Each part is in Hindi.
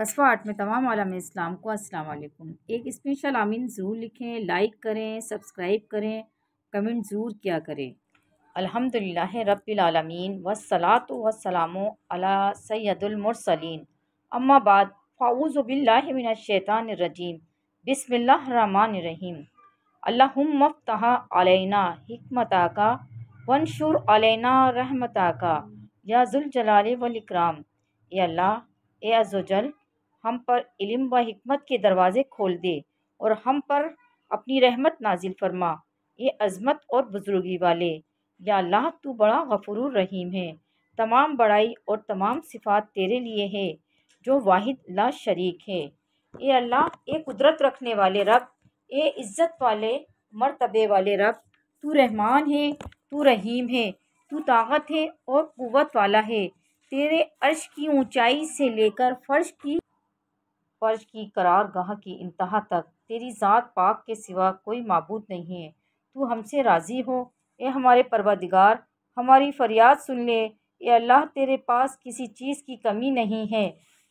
कस्बा आर्ट में तमाम आलम इस्लाम को असलकुम एक स्पेशल आमीन ज़रूर लिखें लाइक करें सब्सक्राइब करें कमेंट ज़रूर किया करें अल्हम्दुलिल्लाह रब्बिलआलमीन वसलात वसलामो अला सैदुलमरसलिन अम्मा बाद फ़ाऊज़बिल्लाशैतानरजीम बिसमीम अल्लाफ़तः अलैना हमता का वनशुर अलैना रहमता का याजुलजलाल वलकराम ए अल्लाह ए हम पर इल्म व हमत के दरवाज़े खोल दे और हम पर अपनी रहमत नाजिल फरमा ये अजमत और बुज़ुर्गी वाले या अल्लाह तू बड़ा गफुर रहीम है तमाम बड़ाई और तमाम सिफात तेरे लिए है जो वाहिद ला शरीक है ए अल्लाह ए कुदरत रखने वाले रब ए इज़्ज़त वाले मरतबे वाले रब तू रहमान है तू रहीम है तू ताकत है और क़ुत वाला है तेरे अर्श की ऊंचाई से लेकर फ़र्श की फ़र्श की करार गाह की इंतहा तक तेरी ज़ात पाक के सिवा कोई मबूद नहीं है तू हमसे राज़ी हो ए हमारे परवादिगार हमारी फ़रियाद सुन ले ए अल्लाह तेरे पास किसी चीज़ की कमी नहीं है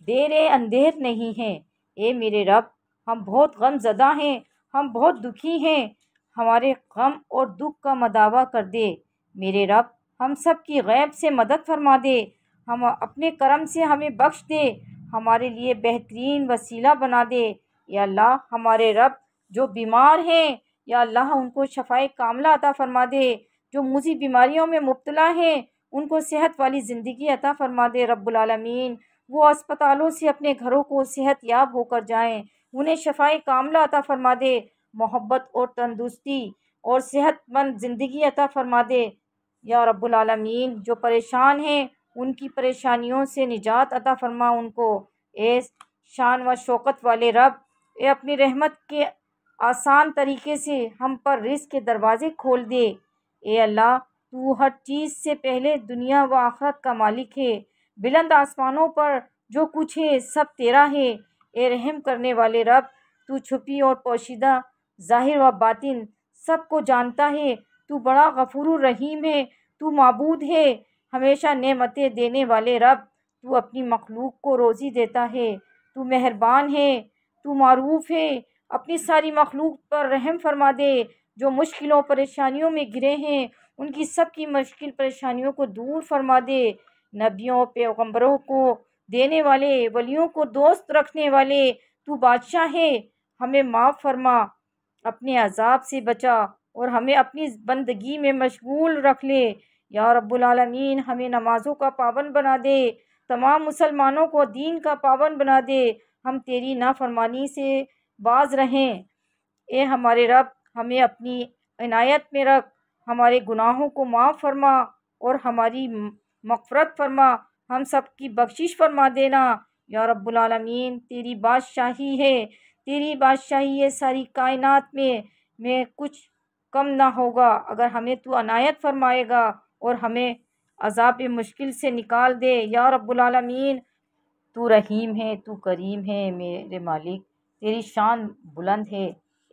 देर अंधेर नहीं है ए मेरे रब हम बहुत गमजदा हैं हम बहुत दुखी हैं हमारे गम और दुख का मदावा कर दे मेरे रब हम सब की गैब से मदद फरमा दे हम अपने करम से हमें बख्श दे हमारे लिए बेहतरीन वसीला बना दे या अल्लाह हमारे रब जो बीमार हैं या अल्लाह उनको शफाए कामला अता फरमा दे जो मुझी बीमारियों में मुबतला हैं उनको सेहत वाली ज़िंदगी अता फरमा दे रबालमीन वो अस्पतालों से अपने घरों को सेहत याब होकर जाएं उन्हें शफाए कामला अता फरमा दे मोहब्बत और तंदुरुस्ती और सेहतमंद ज़िंदगी अता फरमा दे या रबालमीन जो परेशान हैं उनकी परेशानियों से निजात अता फरमा उनको ए शान व शौकत वाले रब ए अपनी रहमत के आसान तरीके से हम पर रिस्क के दरवाज़े खोल दे ए अल्लाह तू हर चीज़ से पहले दुनिया व आखरत का मालिक है बुलंद आसमानों पर जो कुछ है सब तेरा है ए रहम करने वाले रब तू छुपी और पोशीदा ज़ाहिर व बातिन सबको जानता है तू बड़ा गफूर रहीम है तू मबूद है हमेशा नेमतें देने वाले रब तू अपनी मखलूक को रोज़ी देता है तू मेहरबान है तू मरूफ़ है अपनी सारी मखलूक पर रहम फरमा दे जो मुश्किलों परेशानियों में गिरे हैं उनकी सब की मुश्किल परेशानियों को दूर फरमा दे नबियों पैगम्बरों को देने वाले वलियों को दोस्त रखने वाले तू बादशाह है हमें माफ़ फरमा अपने अजाब से बचा और हमें अपनी बंदगी में मशगूल रख ले या रब्बुलमीन हमें नमाज़ों का पाबंद बना दे तमाम मुसलमानों को दीन का पाबंद बना दे हम तेरी नाफरमानी से बाज रहें ए हमारे रब हमें अपनी इनायत में रख हमारे गुनाहों को माफ़ फरमा और हमारी मफ़रत फरमा हम सब की बख्शिश फरमा देना या रब्बुलमीन तेरी बादशाही है तेरी बादशाही है सारी कायनात में मैं कुछ कम ना होगा अगर हमें तू अनायत फरमाएगा और हमें अजाब मुश्किल से निकाल दे या रब्बुलमीन तू रहीम है तू करीम है मेरे मालिक तेरी शान बुलंद है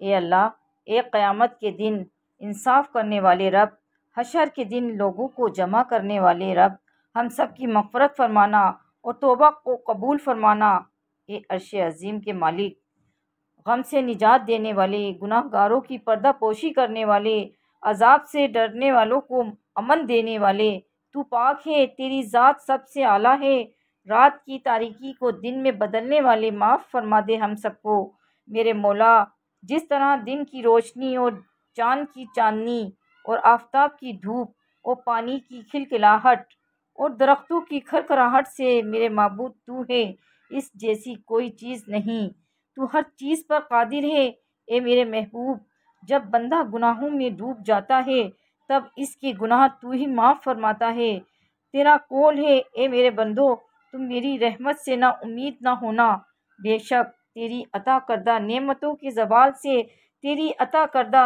ए अल्लाह ए क़यामत के दिन इंसाफ करने वाले रब हशर के दिन लोगों को जमा करने वाले रब हम सब की मफ़रत फरमाना और तोबा को कबूल फरमाना ए अरश अजीम के मालिक गम से निजात देने वाले गुनाहगारों की पर्दा पोशी करने वाले अजाब से डरने वालों को अमन देने वाले तू पाक है तेरी ज़ात सबसे आला है रात की तारीकी को दिन में बदलने वाले माफ़ फरमा दे हम सबको मेरे मौला जिस तरह दिन की रोशनी और चाँद की चांदनी और आफ्ताब की धूप और पानी की खिलखिलाहट और दरख्तों की खरखराहट से मेरे मबूद तू है इस जैसी कोई चीज़ नहीं तू हर चीज़ पर कादिर है ए मेरे महबूब जब बंदा गुनाहों में डूब जाता है तब इसके गुनाह तू ही माफ़ फरमाता है तेरा कौल है ए मेरे बंदो तुम मेरी रहमत से ना उम्मीद ना होना बेशक तेरी अता करदा नेमतों के जवाल से तेरी अता करदा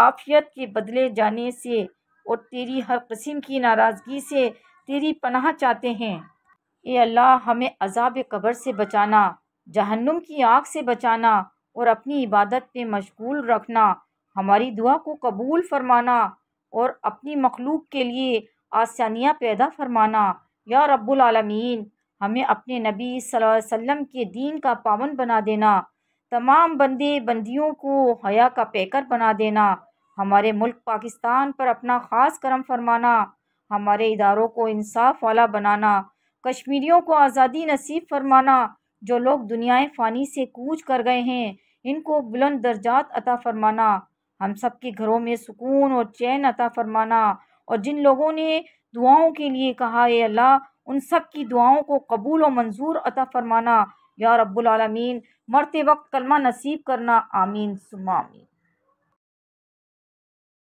आफियत के बदले जाने से और तेरी हर कस्म की नाराज़गी से तेरी पनाह चाहते हैं ए अल्लाह हमें अजाब कब्र से बचाना जहन्नुम की आँख से बचाना और अपनी इबादत में मशगूल रखना हमारी दुआ को कबूल फरमाना और अपनी मखलूक के लिए आसानियाँ पैदा फरमाना या रब्बुल आलमीन हमें अपने नबी वसल्लम के दीन का पावन बना देना तमाम बंदे बंदियों को हया का पैकर बना देना हमारे मुल्क पाकिस्तान पर अपना ख़ास करम फरमाना हमारे इदारों को इंसाफ वाला बनाना कश्मीरियों को आज़ादी नसीब फरमाना जो लोग दुनियाए फ़ानी से कूच कर गए हैं इनको बुलंद दर्जात अता फ़रमाना हम सब के घरों में सुकून और चैन अता फ़रमाना और जिन लोगों ने दुआओं के लिए कहा है अल्लाह उन सब की दुआओं को कबूल और मंजूर अता फ़रमाना या रब्बुल आलमीन मरते वक्त कलमा नसीब करना आमीन सुमा आमीन